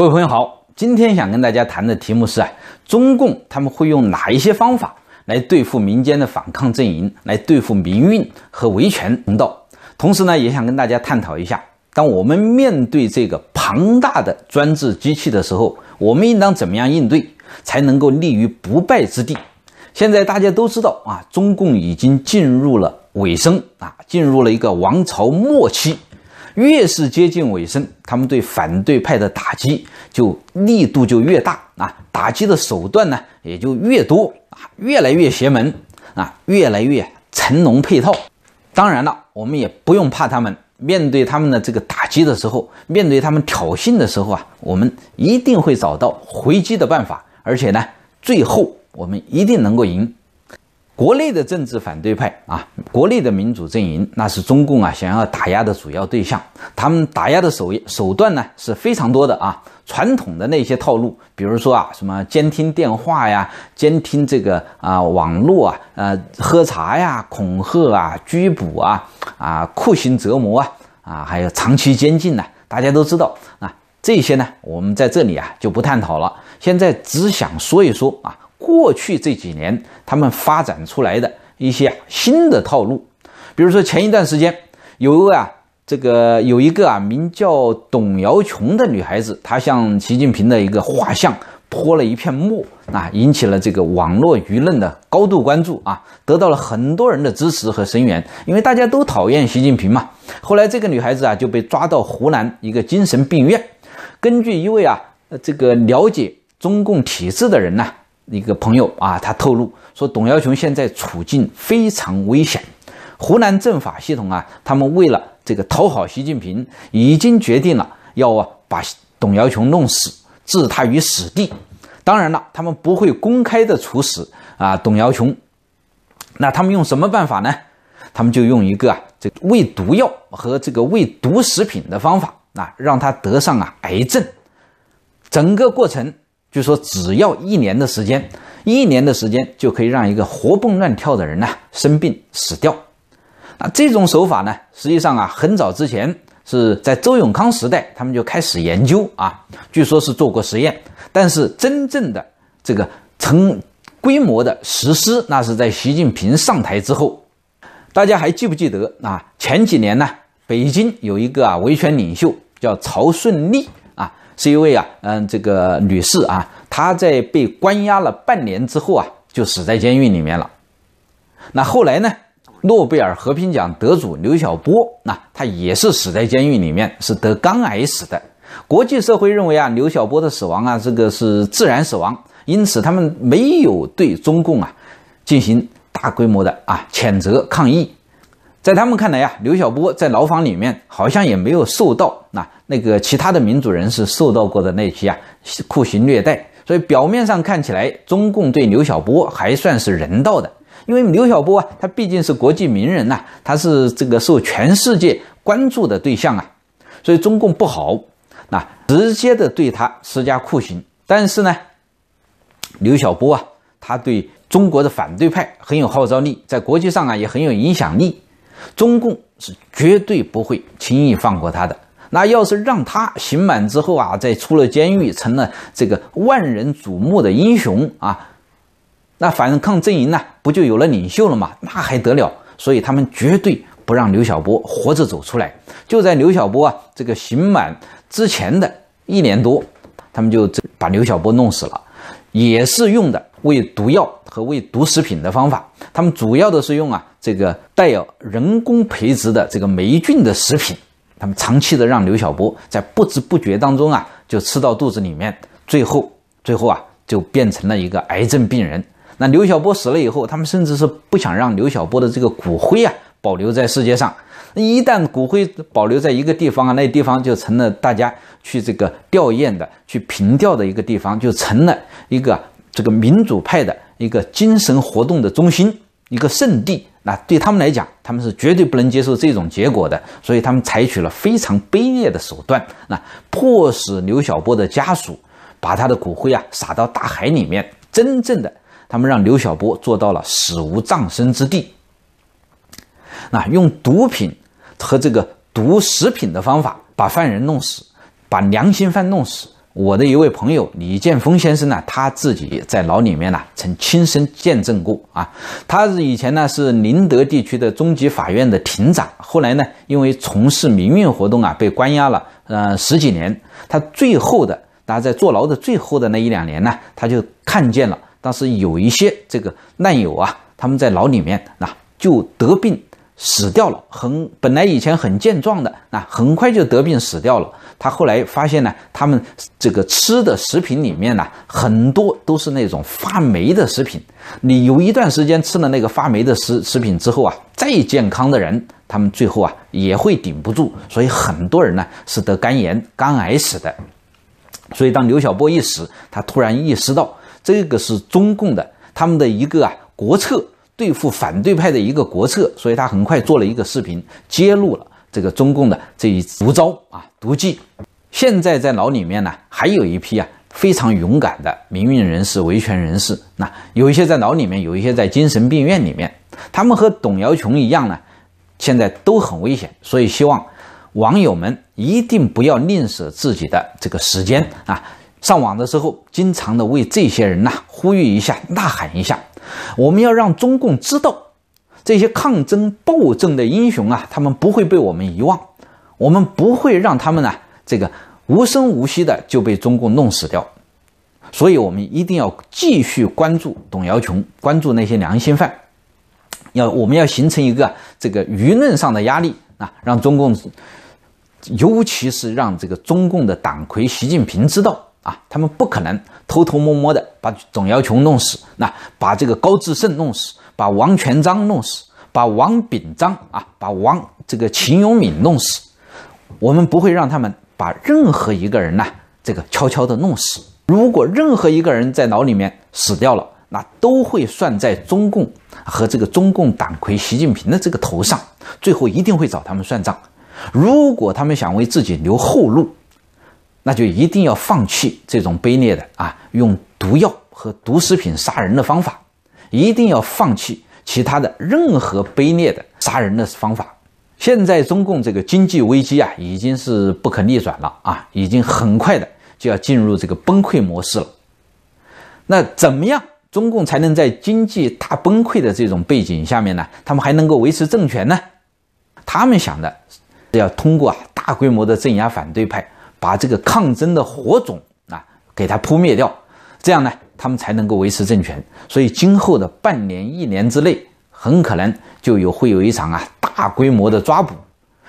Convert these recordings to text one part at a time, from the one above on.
各位朋友好，今天想跟大家谈的题目是啊，中共他们会用哪一些方法来对付民间的反抗阵营，来对付民运和维权通道？同时呢，也想跟大家探讨一下，当我们面对这个庞大的专制机器的时候，我们应当怎么样应对，才能够立于不败之地？现在大家都知道啊，中共已经进入了尾声啊，进入了一个王朝末期。越是接近尾声，他们对反对派的打击就力度就越大啊，打击的手段呢也就越多啊，越来越邪门啊，越来越成龙配套。当然了，我们也不用怕他们，面对他们的这个打击的时候，面对他们挑衅的时候啊，我们一定会找到回击的办法，而且呢，最后我们一定能够赢。国内的政治反对派啊，国内的民主阵营，那是中共啊想要打压的主要对象。他们打压的手手段呢是非常多的啊，传统的那些套路，比如说啊什么监听电话呀，监听这个啊网络啊，呃喝茶呀，恐吓啊，拘捕啊，啊酷刑折磨啊，啊还有长期监禁呢。大家都知道啊，这些呢我们在这里啊就不探讨了。现在只想说一说啊。过去这几年，他们发展出来的一些新的套路，比如说前一段时间，有一个啊，这个有一个啊，名叫董瑶琼的女孩子，她向习近平的一个画像泼了一片墨，啊，引起了这个网络舆论的高度关注啊，得到了很多人的支持和声援，因为大家都讨厌习近平嘛。后来这个女孩子啊就被抓到湖南一个精神病院。根据一位啊，这个了解中共体制的人呢。一个朋友啊，他透露说，董耀琼现在处境非常危险。湖南政法系统啊，他们为了这个讨好习近平，已经决定了要啊把董耀琼弄死，置他于死地。当然了，他们不会公开的处死啊董耀琼。那他们用什么办法呢？他们就用一个啊，这个喂毒药和这个喂毒食品的方法，啊让他得上啊癌症。整个过程。据说只要一年的时间，一年的时间就可以让一个活蹦乱跳的人呢生病死掉。那这种手法呢，实际上啊，很早之前是在周永康时代，他们就开始研究啊，据说是做过实验。但是真正的这个成规模的实施，那是在习近平上台之后。大家还记不记得啊？前几年呢，北京有一个啊维权领袖叫曹顺利。是一位啊，嗯，这个女士啊，她在被关押了半年之后啊，就死在监狱里面了。那后来呢，诺贝尔和平奖得主刘晓波，那他也是死在监狱里面，是得肝癌死的。国际社会认为啊，刘晓波的死亡啊，这个是自然死亡，因此他们没有对中共啊进行大规模的啊谴责抗议。在他们看来呀，刘晓波在牢房里面好像也没有受到那。那个其他的民主人士受到过的那些啊酷刑虐待，所以表面上看起来中共对刘晓波还算是人道的，因为刘晓波啊，他毕竟是国际名人呐，他是这个受全世界关注的对象啊，所以中共不好那直接的对他施加酷刑。但是呢，刘晓波啊，他对中国的反对派很有号召力，在国际上啊也很有影响力，中共是绝对不会轻易放过他的。那要是让他刑满之后啊，再出了监狱，成了这个万人瞩目的英雄啊，那反抗阵营呢，不就有了领袖了吗？那还得了？所以他们绝对不让刘晓波活着走出来。就在刘晓波啊这个刑满之前的一年多，他们就把刘晓波弄死了，也是用的喂毒药和喂毒食品的方法。他们主要的是用啊这个带有人工培植的这个霉菌的食品。他们长期的让刘晓波在不知不觉当中啊，就吃到肚子里面，最后，最后啊，就变成了一个癌症病人。那刘晓波死了以后，他们甚至是不想让刘晓波的这个骨灰啊，保留在世界上。一旦骨灰保留在一个地方啊，那地方就成了大家去这个吊唁的、去凭吊的一个地方，就成了一个这个民主派的一个精神活动的中心，一个圣地。那对他们来讲，他们是绝对不能接受这种结果的，所以他们采取了非常卑劣的手段，那迫使刘晓波的家属把他的骨灰啊撒到大海里面。真正的，他们让刘晓波做到了死无葬身之地。那用毒品和这个毒食品的方法把犯人弄死，把良心犯弄死。我的一位朋友李建峰先生呢，他自己在牢里面呢，曾亲身见证过啊。他是以前呢是宁德地区的中级法院的庭长，后来呢因为从事民运活动啊，被关押了呃十几年。他最后的，大家在坐牢的最后的那一两年呢，他就看见了，当时有一些这个难友啊，他们在牢里面那就得病。死掉了，很本来以前很健壮的，那很快就得病死掉了。他后来发现呢，他们这个吃的食品里面呢，很多都是那种发霉的食品。你有一段时间吃了那个发霉的食食品之后啊，再健康的人，他们最后啊也会顶不住。所以很多人呢是得肝炎、肝癌死的。所以当刘晓波一死，他突然意识到这个是中共的他们的一个啊国策。对付反对派的一个国策，所以他很快做了一个视频，揭露了这个中共的这一毒招啊、毒计。现在在牢里面呢，还有一批啊非常勇敢的民运人士、维权人士。那有一些在牢里面，有一些在精神病院里面，他们和董瑶琼一样呢，现在都很危险。所以希望网友们一定不要吝啬自己的这个时间啊。上网的时候，经常的为这些人呐呼吁一下、呐喊一下。我们要让中共知道，这些抗争、暴政的英雄啊，他们不会被我们遗忘，我们不会让他们呢这个无声无息的就被中共弄死掉。所以，我们一定要继续关注董瑶琼，关注那些良心犯。要我们要形成一个这个舆论上的压力啊，让中共，尤其是让这个中共的党魁习近平知道。啊，他们不可能偷偷摸摸的把董耀琼弄死，那把这个高志胜弄死，把王全章弄死，把王秉章啊，把王这个秦永敏弄死。我们不会让他们把任何一个人呢，这个悄悄的弄死。如果任何一个人在牢里面死掉了，那都会算在中共和这个中共党魁习近平的这个头上，最后一定会找他们算账。如果他们想为自己留后路。那就一定要放弃这种卑劣的啊，用毒药和毒食品杀人的方法，一定要放弃其他的任何卑劣的杀人的方法。现在中共这个经济危机啊，已经是不可逆转了啊，已经很快的就要进入这个崩溃模式了。那怎么样，中共才能在经济大崩溃的这种背景下面呢？他们还能够维持政权呢？他们想的，是要通过啊大规模的镇压反对派。把这个抗争的火种啊，给它扑灭掉，这样呢，他们才能够维持政权。所以，今后的半年、一年之内，很可能就有会有一场啊大规模的抓捕。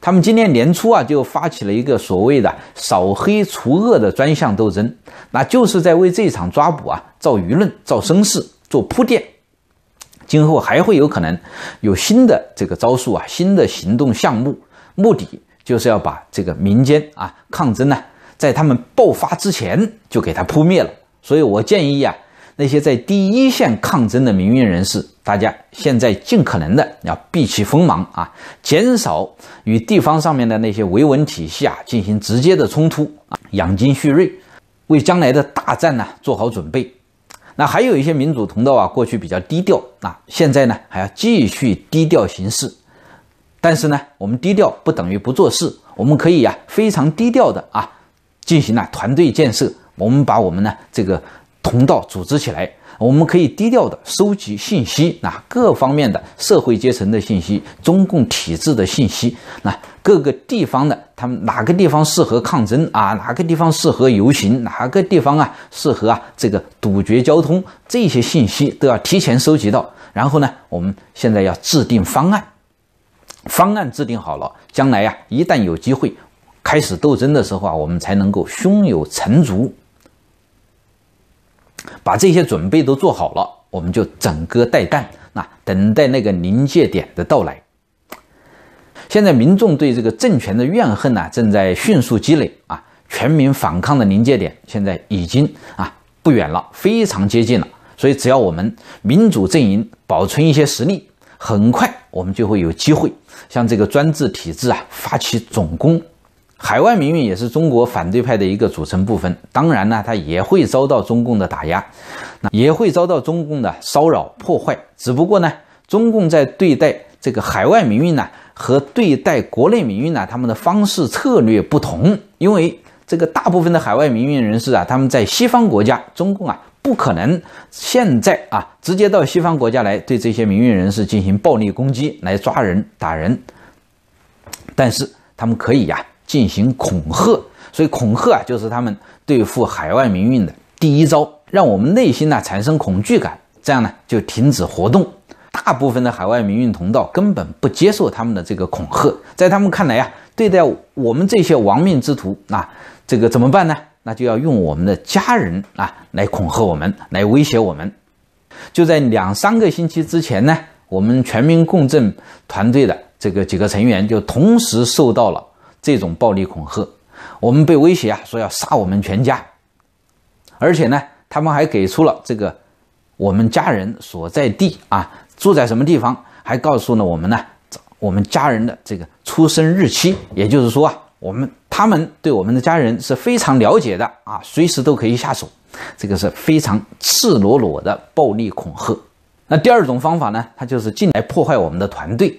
他们今年年初啊，就发起了一个所谓的“扫黑除恶”的专项斗争，那就是在为这场抓捕啊造舆论、造声势做铺垫。今后还会有可能有新的这个招数啊，新的行动项目、目的。就是要把这个民间啊抗争呢，在他们爆发之前就给它扑灭了。所以我建议啊，那些在第一线抗争的民运人士，大家现在尽可能的要避其锋芒啊，减少与地方上面的那些维稳体系啊进行直接的冲突啊，养精蓄锐，为将来的大战呢做好准备。那还有一些民主同道啊，过去比较低调啊，现在呢还要继续低调行事。但是呢，我们低调不等于不做事。我们可以呀，非常低调的啊，进行呢团队建设。我们把我们呢这个同道组织起来。我们可以低调的收集信息啊，各方面的社会阶层的信息、中共体制的信息啊，各个地方的他们哪个地方适合抗争啊，哪个地方适合游行，哪个地方啊适合啊这个堵绝交通，这些信息都要提前收集到。然后呢，我们现在要制定方案。方案制定好了，将来呀，一旦有机会开始斗争的时候啊，我们才能够胸有成竹，把这些准备都做好了，我们就整戈待旦，那等待那个临界点的到来。现在民众对这个政权的怨恨呢，正在迅速积累啊，全民反抗的临界点现在已经啊不远了，非常接近了。所以只要我们民主阵营保存一些实力。很快我们就会有机会向这个专制体制啊发起总攻。海外民运也是中国反对派的一个组成部分，当然呢，它也会遭到中共的打压，那也会遭到中共的骚扰破坏。只不过呢，中共在对待这个海外民运呢和对待国内民运呢，他们的方式策略不同。因为这个大部分的海外民运人士啊，他们在西方国家，中共啊。不可能，现在啊，直接到西方国家来对这些民运人士进行暴力攻击，来抓人打人。但是他们可以呀，进行恐吓。所以恐吓啊，就是他们对付海外民运的第一招，让我们内心呢产生恐惧感，这样呢就停止活动。大部分的海外民运同道根本不接受他们的这个恐吓，在他们看来啊，对待我们这些亡命之徒啊，这个怎么办呢？那就要用我们的家人啊来恐吓我们，来威胁我们。就在两三个星期之前呢，我们全民共振团队的这个几个成员就同时受到了这种暴力恐吓，我们被威胁啊，说要杀我们全家，而且呢，他们还给出了这个我们家人所在地啊，住在什么地方，还告诉了我们呢，我们家人的这个出生日期，也就是说啊。我们他们对我们的家人是非常了解的啊，随时都可以下手，这个是非常赤裸裸的暴力恐吓。那第二种方法呢，他就是进来破坏我们的团队。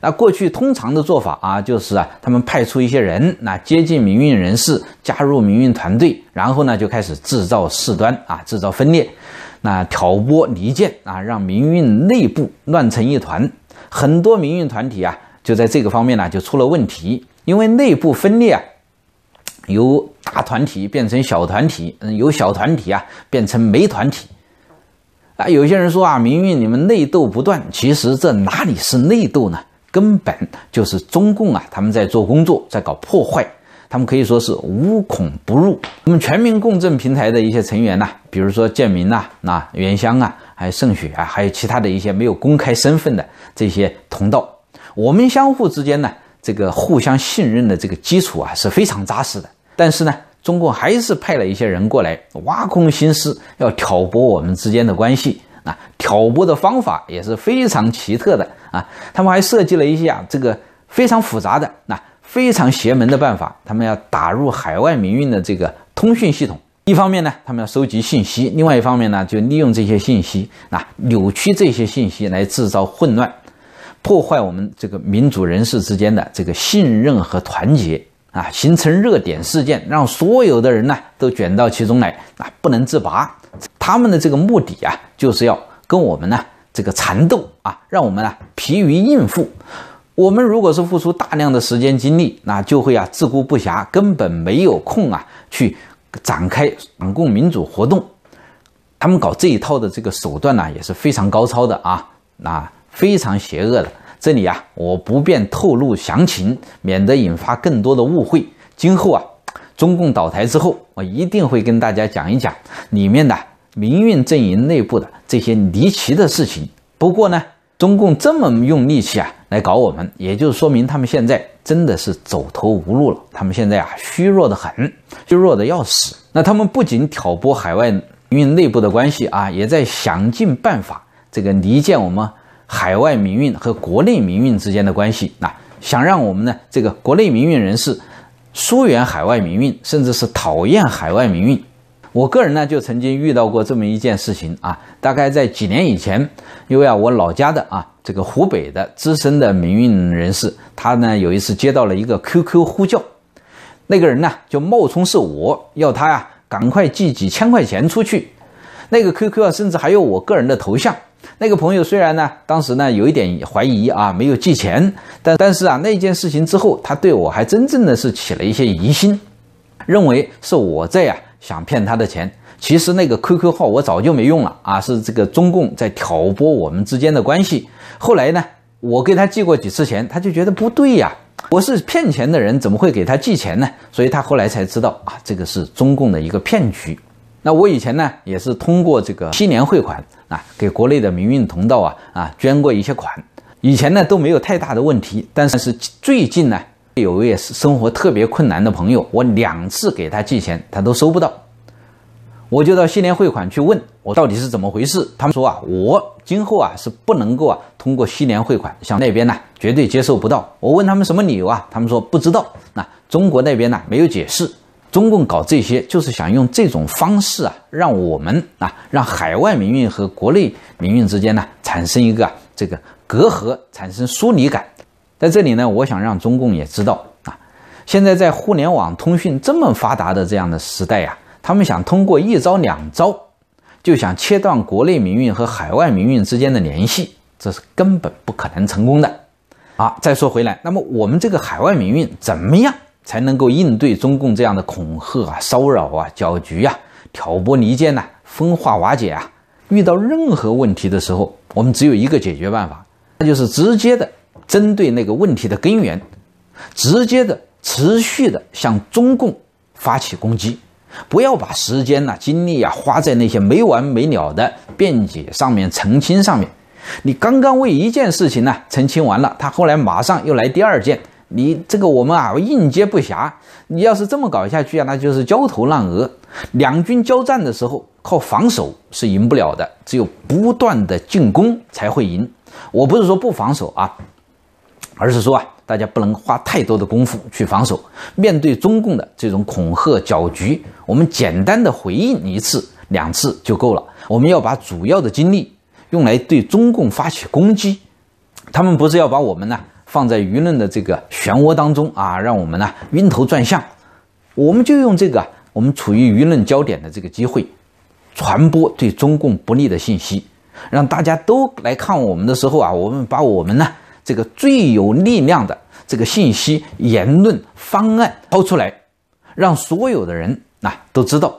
那过去通常的做法啊，就是啊，他们派出一些人，那接近民运人士，加入民运团队，然后呢就开始制造事端啊，制造分裂，那挑拨离间啊，让民运内部乱成一团。很多民运团体啊，就在这个方面呢就出了问题。因为内部分裂啊，由大团体变成小团体，嗯，由小团体啊变成没团体，啊，有些人说啊，明运你们内斗不断，其实这哪里是内斗呢？根本就是中共啊，他们在做工作，在搞破坏，他们可以说是无孔不入。那么全民共振平台的一些成员呢，比如说建明啊、那袁湘啊、还有盛雪啊，还有其他的一些没有公开身份的这些同道，我们相互之间呢。这个互相信任的这个基础啊是非常扎实的，但是呢，中共还是派了一些人过来挖空心思，要挑拨我们之间的关系。啊，挑拨的方法也是非常奇特的啊。他们还设计了一些啊这个非常复杂的、那非常邪门的办法。他们要打入海外民运的这个通讯系统，一方面呢，他们要收集信息；另外一方面呢，就利用这些信息啊，扭曲这些信息来制造混乱。破坏我们这个民主人士之间的这个信任和团结啊，形成热点事件，让所有的人呢都卷到其中来啊，不能自拔。他们的这个目的啊，就是要跟我们呢这个缠斗啊，让我们呢疲于应付。我们如果是付出大量的时间精力，那就会啊自顾不暇，根本没有空啊去展开反共民主活动。他们搞这一套的这个手段呢，也是非常高超的啊，那。非常邪恶的，这里啊我不便透露详情，免得引发更多的误会。今后啊，中共倒台之后，我一定会跟大家讲一讲里面的民运阵营内部的这些离奇的事情。不过呢，中共这么用力气啊来搞我们，也就是说明他们现在真的是走投无路了，他们现在啊虚弱的很，虚弱的要死。那他们不仅挑拨海外民运内部的关系啊，也在想尽办法这个离间我们。海外民运和国内民运之间的关系，那想让我们呢这个国内民运人士疏远海外民运，甚至是讨厌海外民运。我个人呢就曾经遇到过这么一件事情啊，大概在几年以前，因为啊我老家的啊这个湖北的资深的民运人士，他呢有一次接到了一个 QQ 呼叫，那个人呢就冒充是我要他呀赶快寄几千块钱出去，那个 QQ 啊甚至还有我个人的头像。那个朋友虽然呢，当时呢有一点怀疑啊，没有寄钱，但但是啊，那件事情之后，他对我还真正的是起了一些疑心，认为是我在啊想骗他的钱。其实那个 QQ 号我早就没用了啊，是这个中共在挑拨我们之间的关系。后来呢，我给他寄过几次钱，他就觉得不对呀，我是骗钱的人，怎么会给他寄钱呢？所以他后来才知道啊，这个是中共的一个骗局。那我以前呢，也是通过这个西联汇款啊，给国内的民运同道啊啊捐过一些款，以前呢都没有太大的问题，但是最近呢，有一位生活特别困难的朋友，我两次给他寄钱，他都收不到，我就到西联汇款去问，我到底是怎么回事？他们说啊，我今后啊是不能够啊通过西联汇款，向那边呢绝对接受不到。我问他们什么理由啊？他们说不知道，那中国那边呢没有解释。中共搞这些，就是想用这种方式啊，让我们啊，让海外民运和国内民运之间呢，产生一个这个隔阂，产生疏离感。在这里呢，我想让中共也知道啊，现在在互联网通讯这么发达的这样的时代呀，他们想通过一招两招，就想切断国内民运和海外民运之间的联系，这是根本不可能成功的。啊，再说回来，那么我们这个海外民运怎么样？才能够应对中共这样的恐吓啊、骚扰啊、搅局啊、挑拨离间呐、分化瓦解啊。遇到任何问题的时候，我们只有一个解决办法，那就是直接的针对那个问题的根源，直接的、持续的向中共发起攻击，不要把时间呐、精力啊花在那些没完没了的辩解上面、澄清上面。你刚刚为一件事情呢澄清完了，他后来马上又来第二件。你这个我们啊应接不暇，你要是这么搞下去啊，那就是焦头烂额。两军交战的时候，靠防守是赢不了的，只有不断的进攻才会赢。我不是说不防守啊，而是说啊，大家不能花太多的功夫去防守。面对中共的这种恐吓搅局，我们简单的回应一次两次就够了。我们要把主要的精力用来对中共发起攻击。他们不是要把我们呢？放在舆论的这个漩涡当中啊，让我们呢晕头转向。我们就用这个，我们处于舆论焦点的这个机会，传播对中共不利的信息，让大家都来看我们的时候啊，我们把我们呢这个最有力量的这个信息、言论、方案抛出来，让所有的人啊都知道。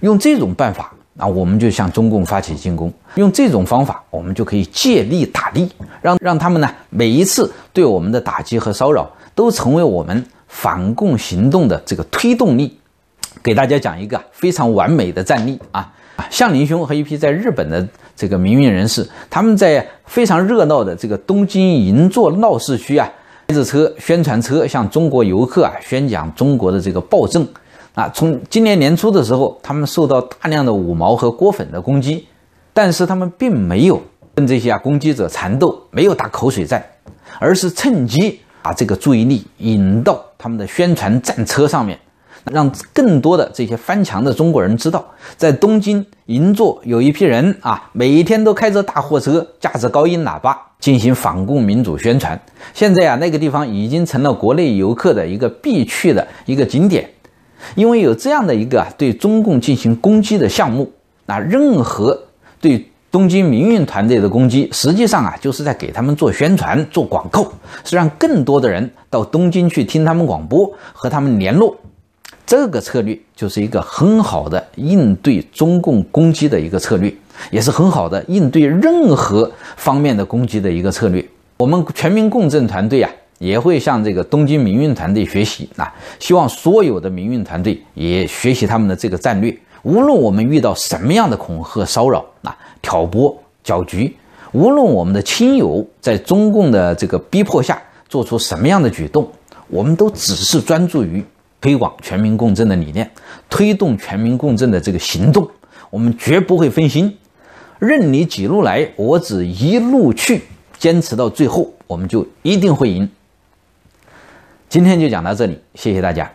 用这种办法。啊，我们就向中共发起进攻，用这种方法，我们就可以借力打力，让让他们呢每一次对我们的打击和骚扰都成为我们反共行动的这个推动力。给大家讲一个非常完美的战例啊，啊，向林兄和一批在日本的这个民运人士，他们在非常热闹的这个东京银座闹市区啊，开着车、宣传车，向中国游客啊宣讲中国的这个暴政。啊，从今年年初的时候，他们受到大量的五毛和果粉的攻击，但是他们并没有跟这些啊攻击者缠斗，没有打口水战，而是趁机把这个注意力引到他们的宣传战车上面，让更多的这些翻墙的中国人知道，在东京银座有一批人啊，每天都开着大货车，架着高音喇叭进行反共民主宣传。现在啊，那个地方已经成了国内游客的一个必去的一个景点。因为有这样的一个对中共进行攻击的项目，那任何对东京民运团队的攻击，实际上啊就是在给他们做宣传、做广告，是让更多的人到东京去听他们广播、和他们联络。这个策略就是一个很好的应对中共攻击的一个策略，也是很好的应对任何方面的攻击的一个策略。我们全民共振团队啊。也会向这个东京民运团队学习啊！希望所有的民运团队也学习他们的这个战略。无论我们遇到什么样的恐吓、骚扰、啊挑拨、搅局，无论我们的亲友在中共的这个逼迫下做出什么样的举动，我们都只是专注于推广全民共振的理念，推动全民共振的这个行动。我们绝不会分心。任你几路来，我只一路去。坚持到最后，我们就一定会赢。今天就讲到这里，谢谢大家。